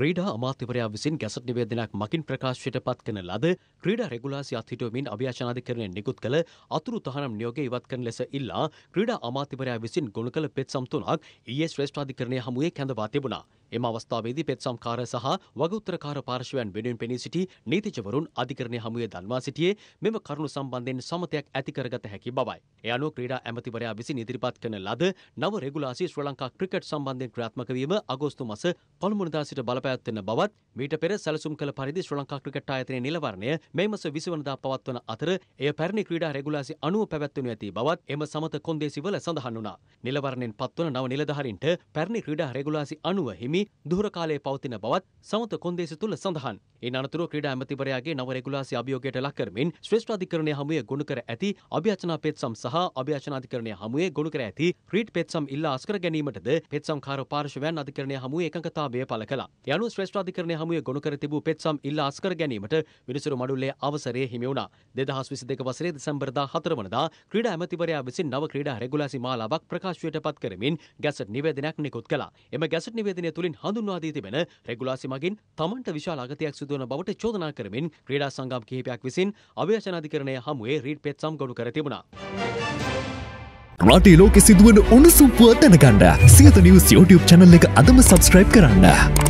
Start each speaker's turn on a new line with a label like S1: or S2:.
S1: ක්‍රීඩා අමාත්‍යවරයා විසින් ගැසට් නිවේදනයක් මකින් ප්‍රකාශයට පත් කරන ලද ක්‍රීඩා රෙගුලාසි අත්හිටුවමින් අභියාචනාධිකරණය නිකුත් කළ අතුරු තහනම් නියෝගය ඉවත් කරන ලෙස ඉල්ලා ක්‍රීඩා අමාත්‍යවරයා විසින් ගොනු කළ පෙත්සම් තුනක් ඊයේ ශ්‍රේෂ්ඨාධිකරණය හමුවේ කැඳවා තිබුණා. එම අවස්ථාවේදී පෙත්සම්කාර සහ වගඋත්තරකාර පාර්ශවයන් වෙනුවෙන් පෙනී සිටි නීතිචවරුන් අධිකරණය හමුවේ දන්වා සිටියේ මෙම කරුණු සම්බන්ධයෙන් සමතයක් ඇති කරගත හැකි බවයි. ඒ අනුව ක්‍රීඩා ඇමතිවරයා විසින් ඉදිරිපත් කරන ලද නව රෙගුලාසි ශ්‍රී ලංකා ක්‍රිකට් සම්බන්ධයෙන් ක්‍රියාත්මක වීම අගෝස්තු මාස පළමුවනදා සිට බලපෑ පැවැත්වෙන බවත් මීට පෙර සැලසුම් කළ පරිදි ශ්‍රී ලංකා ක්‍රිකට් ආයතනයේ නිලවරණය මේ මස 20 වෙනිදා පවත්වන අතර එය පැරණි ක්‍රීඩා රෙගුලාසි 90 පැවැත්වෙනු ඇති බවත් එම සමත කොන්දේසිවල සඳහන් වුණා. නිලවරණයෙන් පත්වන නව නිලධාරීන්ට පැරණි ක්‍රීඩා රෙගුලාසි 90 හිමි දුහර කාලයේ පවතින බවත් සමත කොන්දේසි තුල සඳහන්. ඒ අනතුරුව ක්‍රීඩා ඇමතිවරයාගේ නව රෙගුලාසි අභියෝගයට ලක් කරමින් ශ්‍රේෂ්ඨ අධිකරණය හමුවේ ගොනු කර ඇති අභියාචනා පෙත්සම් සහ අභියාචනා අධිකරණය හමුවේ ගොනු කර ඇති ක්‍රීඩ් පෙත්සම් ඉල්ලා අස්කර ගැනීමටද පෙත්සම්කාර පාර්ශවයන් අධිකරණය හමුවේ එකඟතාවය පළ කළා. ඒ අනුව ශ්‍රේෂ්ඨ අධිකරණය හමුවේ ගොනු කර තිබූ පෙත්සම් ඉල්ලා අස්කර ගැනීමට විනිසුරු මඩුල්ලේ අවසරය හිමි වුණා. 2022 වසරේ දෙසැම්බර් 14 වනදා ක්‍රීඩා ඇමතිවරයා විසින් නව ක්‍රීඩා රෙගුලාසි මාලාවක් ප්‍රකාශයට පත් කරමින් ගැසට් නිවේදනයක් නිකුත් කළා. එම ගැසට් නිවේදනය තුලින් හඳුන්වා දී තිබෙන රෙගුලාසි මගින් තමන්ට විශාල අගතියක් සිදු සම්බන්ධ වන බවට චෝදනා කරමින් ක්‍රීඩා සංගම් කිහිපයක් විසින් අව්‍යශනාධිකරණය හමුවේ රීඩ් පෙත් සම්ගොඩු කර තිබුණා. රටේ ලෝකෙ සිදුවන උණුසුම්පුව දැනගන්න සියත නිවස් YouTube channel එක අදම subscribe කරන්න.